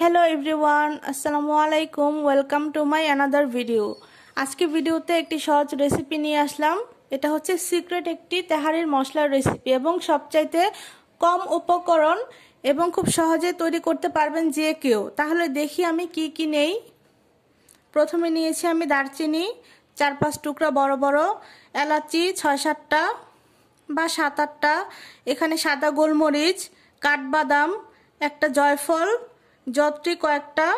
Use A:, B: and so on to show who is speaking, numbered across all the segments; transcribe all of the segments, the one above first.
A: hello everyone আসসালামু আলাইকুম welcome to my another video আজকে ভিডিওতে একটি সহজ রেসিপি নিয়ে আসলাম এটা হচ্ছে সিক্রেট একটি তেহারির মশলার রেসিপি এবং সবচাইতে কম উপকরণ এবং খুব সহজে তৈরি করতে পারবেন যে কেউ তাহলে দেখি আমি কি কি নেই প্রথমে নিয়েছি আমি দারচিনি চার পাঁচ টুকরা বড় বড় এলাচি ছয় সাতটা বা সাত আটটা এখানে সাদা গোলমরিচ কাঠবাদাম একটা জয়ফল যতটি কয়েকটা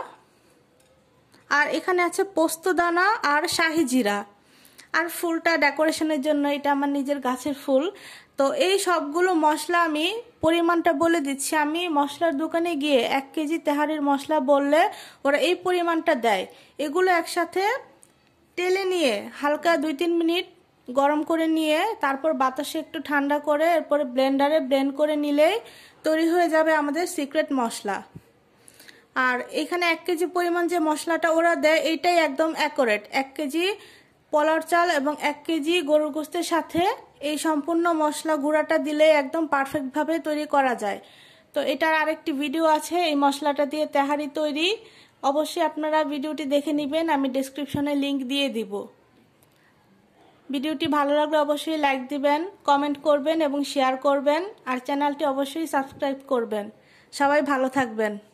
A: আর এখানে আছে পোস্তদানা আর শাহি জিরা আর ফুলটা ডেকোরেশনের জন্য এটা আমার নিজের গাছের ফুল তো এই সবগুলো মশলা আমি পরিমাণটা বলে দিচ্ছি আমি মশলার দোকানে গিয়ে এক কেজি তেহারির মশলা বললে ওরা এই পরিমাণটা দেয় এগুলো একসাথে তেলে নিয়ে হালকা দুই তিন মিনিট গরম করে নিয়ে তারপর বাতাসে একটু ঠান্ডা করে এরপরে ব্লেন্ডারে ব্লেন্ড করে নিলেই তৈরি হয়ে যাবে আমাদের সিক্রেট মশলা আর এখানে এক কেজি পরিমাণ যে মশলাটা ওরা দেয় এইটাই একদম অ্যাকোরেট এক কেজি পলার চাল এবং এক কেজি গরুর গোস্তের সাথে এই সম্পূর্ণ মশলা গুঁড়াটা দিলে একদম পারফেক্টভাবে তৈরি করা যায় তো এটার আরেকটি ভিডিও আছে এই মশলাটা দিয়ে তেহারি তৈরি অবশ্যই আপনারা ভিডিওটি দেখে নেবেন আমি ডিসক্রিপশনে লিংক দিয়ে দিব ভিডিওটি ভালো লাগলে অবশ্যই লাইক দিবেন কমেন্ট করবেন এবং শেয়ার করবেন আর চ্যানেলটি অবশ্যই সাবস্ক্রাইব করবেন সবাই ভালো থাকবেন